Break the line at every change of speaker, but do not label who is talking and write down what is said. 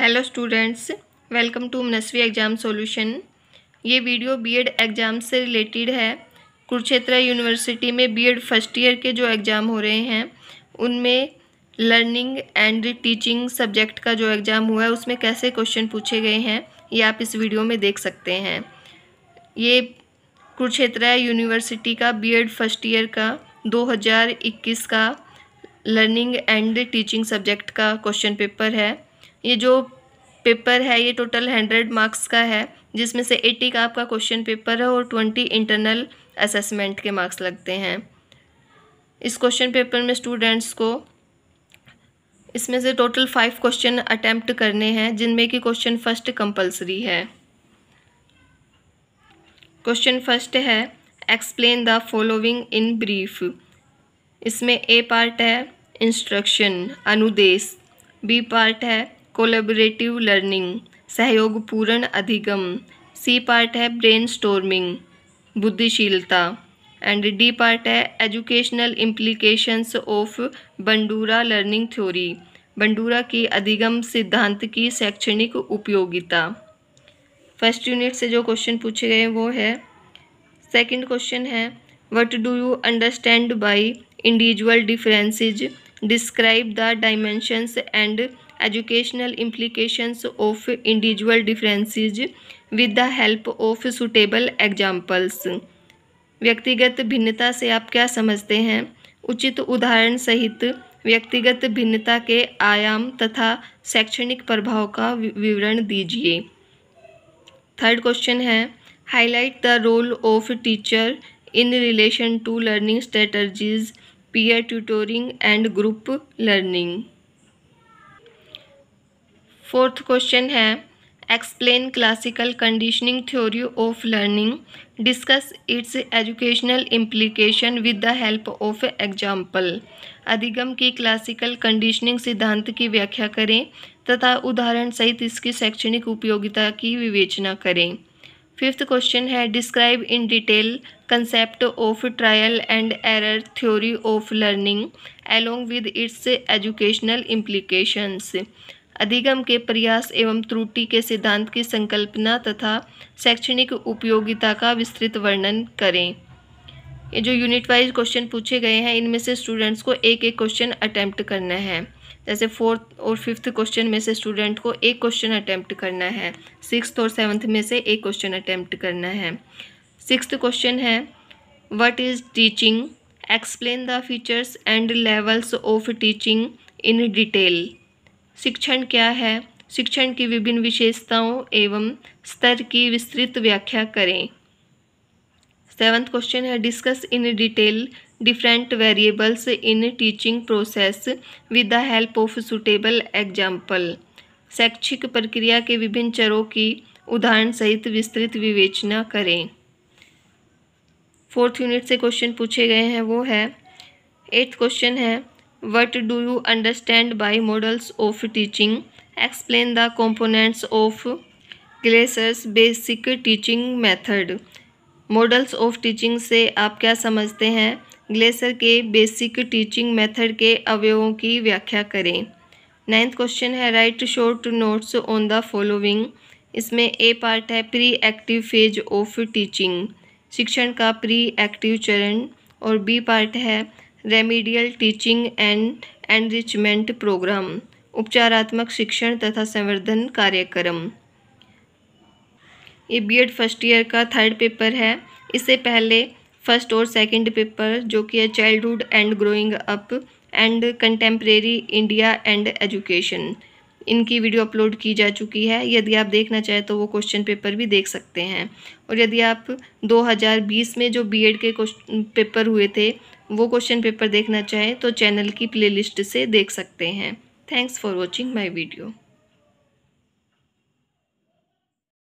hello students welcome to Manasvi exam solution ये video BEd exam से related है Kurukshetra university में बीएड फर्स्ट ईयर के जो एग्ज़ाम हो रहे हैं उनमें लर्निंग एंड टीचिंग सब्जेक्ट का जो एग्ज़ाम हुआ है उसमें कैसे क्वेश्चन पूछे गए हैं ये आप इस वीडियो में देख सकते हैं ये कुरुक्षेत्र यूनिवर्सिटी का बी फर्स्ट ईयर का दो का लर्निंग एंड टीचिंग सब्जेक्ट का क्वेश्चन पेपर है ये जो पेपर है ये टोटल हंड्रेड मार्क्स का है जिसमें से एट्टी का आपका क्वेश्चन पेपर है और ट्वेंटी इंटरनल असेसमेंट के मार्क्स लगते हैं इस क्वेश्चन पेपर में स्टूडेंट्स को इसमें से टोटल फाइव क्वेश्चन अटैम्प्ट करने हैं जिनमें कि क्वेश्चन फर्स्ट कंपलसरी है क्वेश्चन फर्स्ट है explain the following in brief इसमें ए पार्ट है इंस्ट्रक्शन अनुदेश बी पार्ट है कोलेबरेटिव लर्निंग सहयोगपूर्ण अधिगम सी पार्ट है ब्रेन स्टोर्मिंग बुद्धिशीलता एंड डी पार्ट है educational implications of Bandura learning theory Bandura की अधिगम सिद्धांत की शैक्षणिक उपयोगिता फर्स्ट यूनिट से जो क्वेश्चन पूछे गए वो है सेकंड क्वेश्चन है what do you understand by individual differences describe the dimensions and educational implications of individual differences with the help of suitable examples व्यक्तिगत भिन्नता से आप क्या समझते हैं उचित उदाहरण सहित व्यक्तिगत भिन्नता के आयाम तथा शैक्षणिक प्रभाव का विवरण दीजिए थर्ड क्वेश्चन है highlight the role of teacher in relation to learning strategies peer tutoring and group learning fourth question है explain classical conditioning theory of learning discuss its educational implication with the help of example अधिगम की classical conditioning सिद्धांत की व्याख्या करें तथा उदाहरण सहित इसकी शैक्षणिक उपयोगिता की विवेचना करें फिफ्थ क्वेश्चन है describe in detail concept of trial and error theory of learning along with its educational implications अधिगम के प्रयास एवं त्रुटि के सिद्धांत की संकल्पना तथा शैक्षणिक उपयोगिता का विस्तृत वर्णन करें ये जो यूनिट वाइज क्वेश्चन पूछे गए हैं इनमें से स्टूडेंट्स को एक एक क्वेश्चन अटैम्प्ट करना है जैसे फोर्थ और फिफ्थ क्वेश्चन में से स्टूडेंट को एक क्वेश्चन अटैम्प्ट करना है सिक्स और सेवन्थ में से एक क्वेश्चन अटैम्प्ट करना है सिक्स्थ क्वेश्चन है what is teaching explain the features and levels of teaching in detail शिक्षण क्या है शिक्षण की विभिन्न विशेषताओं एवं स्तर की विस्तृत व्याख्या करें सेवन्थ क्वेश्चन है discuss in detail different variables in teaching process with the help of suitable example शैक्षिक प्रक्रिया के विभिन्न चरों की उदाहरण सहित विस्तृत विवेचना करें फोर्थ यूनिट से क्वेश्चन पूछे गए हैं वो है एट्थ क्वेश्चन है what do you understand by models of teaching explain the components of Glaser's basic teaching method models of teaching से आप क्या समझते हैं ग्लेसर के बेसिक टीचिंग मेथड के अवयवों की व्याख्या करें नाइन्थ क्वेश्चन है write short notes on the following इसमें ए पार्ट है pre active phase of teaching शिक्षण का प्री एक्टिव चरण और बी पार्ट है remedial teaching and enrichment program उपचारात्मक शिक्षण तथा संवर्धन कार्यक्रम ये एड फर्स्ट ईयर का थर्ड पेपर है इससे पहले फर्स्ट और सेकंड पेपर जो कि है childhood and growing up and contemporary India and education इनकी वीडियो अपलोड की जा चुकी है यदि आप देखना चाहें तो वो क्वेश्चन पेपर भी देख सकते हैं और यदि आप 2020 में जो बीएड के पेपर हुए थे वो क्वेश्चन पेपर देखना चाहें तो चैनल की प्लेलिस्ट से देख सकते हैं thanks for watching my video